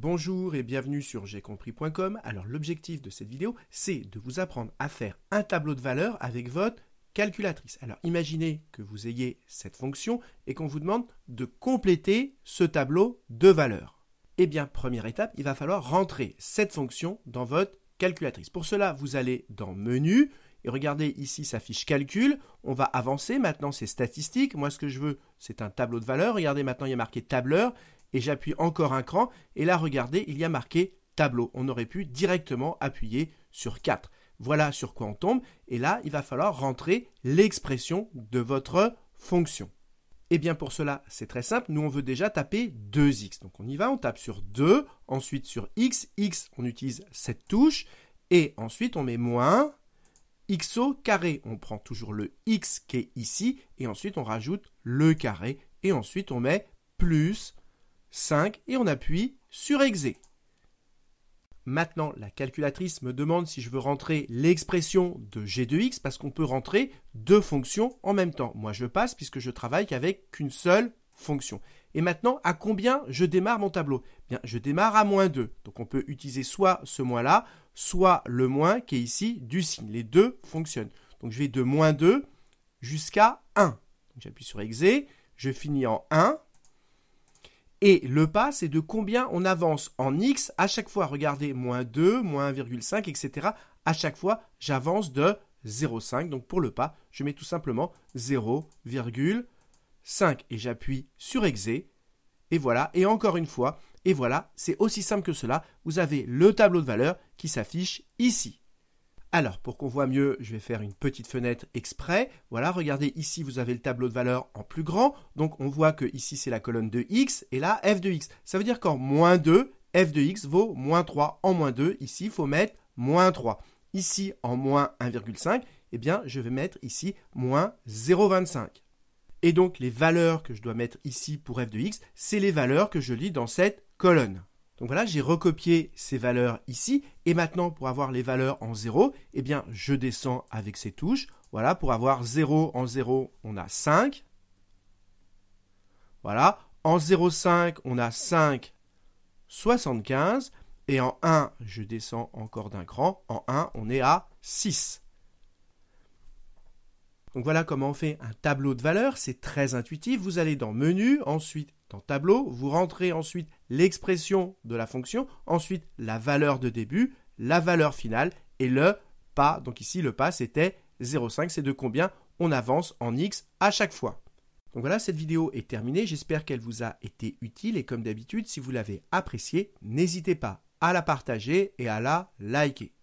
Bonjour et bienvenue sur compris.com. Alors l'objectif de cette vidéo, c'est de vous apprendre à faire un tableau de valeurs avec votre calculatrice. Alors imaginez que vous ayez cette fonction et qu'on vous demande de compléter ce tableau de valeurs. Eh bien, première étape, il va falloir rentrer cette fonction dans votre calculatrice. Pour cela, vous allez dans Menu et regardez ici sa fiche calcul. On va avancer. Maintenant, c'est statistiques. Moi, ce que je veux, c'est un tableau de valeur. Regardez, maintenant, il y a marqué tableur et j'appuie encore un cran et là regardez il y a marqué tableau. On aurait pu directement appuyer sur 4. Voilà sur quoi on tombe et là il va falloir rentrer l'expression de votre fonction. Eh bien pour cela, c'est très simple, nous on veut déjà taper 2x. Donc on y va, on tape sur 2, ensuite sur x, x on utilise cette touche, et ensuite on met moins x au carré. On prend toujours le x qui est ici, et ensuite on rajoute le carré, et ensuite on met plus 5 et on appuie sur Exé. Maintenant, la calculatrice me demande si je veux rentrer l'expression de g de x parce qu'on peut rentrer deux fonctions en même temps. Moi, je passe puisque je travaille qu'avec qu'une seule fonction. Et maintenant, à combien je démarre mon tableau eh Bien, Je démarre à moins 2. Donc, on peut utiliser soit ce moins-là, soit le moins qui est ici du signe. Les deux fonctionnent. Donc, je vais de moins 2 jusqu'à 1. J'appuie sur Exé, je finis en 1 et le pas, c'est de combien on avance en x à chaque fois. Regardez, moins 2, moins 1,5, etc. À chaque fois, j'avance de 0,5. Donc pour le pas, je mets tout simplement 0,5 et j'appuie sur exé. Et voilà, et encore une fois, et voilà, c'est aussi simple que cela. Vous avez le tableau de valeur qui s'affiche ici. Alors, pour qu'on voit mieux, je vais faire une petite fenêtre exprès. Voilà, regardez, ici, vous avez le tableau de valeurs en plus grand. Donc, on voit que ici, c'est la colonne de x et là, f de x. Ça veut dire qu'en moins 2, f de x vaut moins 3. En moins 2, ici, il faut mettre moins 3. Ici, en moins 1,5, eh bien, je vais mettre ici moins 0,25. Et donc, les valeurs que je dois mettre ici pour f de x, c'est les valeurs que je lis dans cette colonne. Donc voilà, j'ai recopié ces valeurs ici. Et maintenant, pour avoir les valeurs en 0, eh bien, je descends avec ces touches. Voilà, pour avoir 0 en 0, on a 5. Voilà, en 0,5, on a 5, 75. Et en 1, je descends encore d'un cran. En 1, on est à 6. Donc voilà comment on fait un tableau de valeurs. C'est très intuitif. Vous allez dans Menu, ensuite dans tableau, vous rentrez ensuite l'expression de la fonction, ensuite la valeur de début, la valeur finale et le pas. Donc ici, le pas, c'était 0,5. C'est de combien on avance en x à chaque fois. Donc voilà, cette vidéo est terminée. J'espère qu'elle vous a été utile et comme d'habitude, si vous l'avez appréciée, n'hésitez pas à la partager et à la liker.